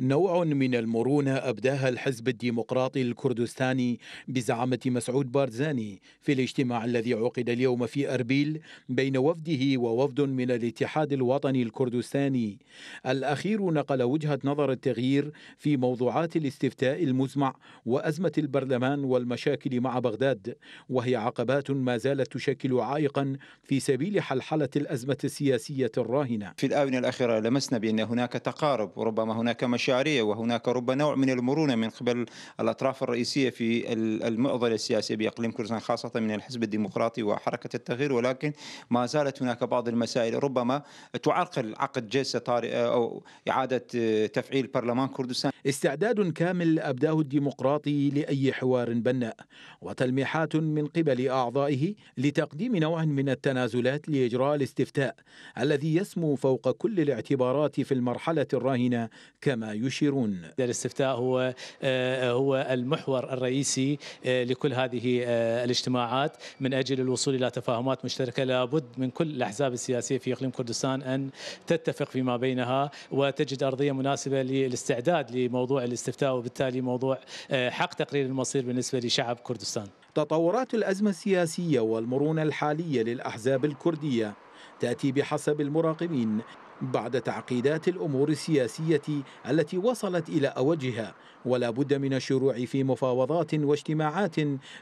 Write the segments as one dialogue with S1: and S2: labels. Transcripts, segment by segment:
S1: نوع من المرونة أبداها الحزب الديمقراطي الكردستاني بزعامة مسعود بارزاني في الاجتماع الذي عقد اليوم في أربيل بين وفده ووفد من الاتحاد الوطني الكردستاني الأخير نقل وجهة نظر التغيير في موضوعات الاستفتاء المزمع وأزمة البرلمان والمشاكل مع بغداد وهي عقبات ما زالت تشكل عائقا في سبيل حلحلة الأزمة
S2: السياسية الراهنة في الآونة الأخيرة لمسنا بأن هناك تقارب وربما هناك مشاكل الشعريه وهناك ربما نوع من المرونه من قبل الاطراف الرئيسيه في المعضله السياسيه باقليم كردستان خاصه من الحزب الديمقراطي وحركه التغيير ولكن ما زالت هناك بعض المسائل ربما تعرقل عقد جلسه طارئه او اعاده آه، تفعيل برلمان كردستان استعداد كامل ابداه الديمقراطي لاي حوار بناء
S1: وتلميحات من قبل اعضائه لتقديم نوع من التنازلات لاجراء الاستفتاء الذي يسمو فوق كل الاعتبارات في المرحله الراهنه كما
S3: يشيرون الاستفتاء هو آه، هو المحور الرئيسي آه، لكل هذه آه، الاجتماعات من اجل الوصول الى تفاهمات مشتركه لابد من كل الاحزاب السياسيه في اقليم كردستان ان تتفق فيما بينها وتجد ارضيه مناسبه للاستعداد لموضوع الاستفتاء وبالتالي موضوع حق تقرير المصير بالنسبه لشعب كردستان. تطورات الازمه السياسيه والمرونه الحاليه للاحزاب الكرديه
S1: تاتي بحسب المراقبين بعد تعقيدات الأمور السياسية التي وصلت إلى أوجها ولا بد من الشروع في مفاوضات واجتماعات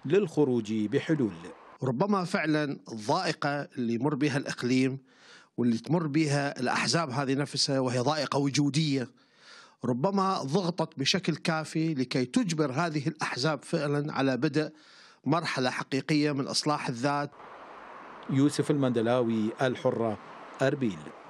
S4: للخروج بحلول ربما فعلا الضائقة اللي مر بها الإقليم واللي تمر بها الأحزاب هذه نفسها وهي ضائقة وجودية ربما ضغطت بشكل كافي لكي تجبر هذه الأحزاب فعلا على بدء مرحلة حقيقية من إصلاح الذات يوسف المندلاوي الحرة أربيل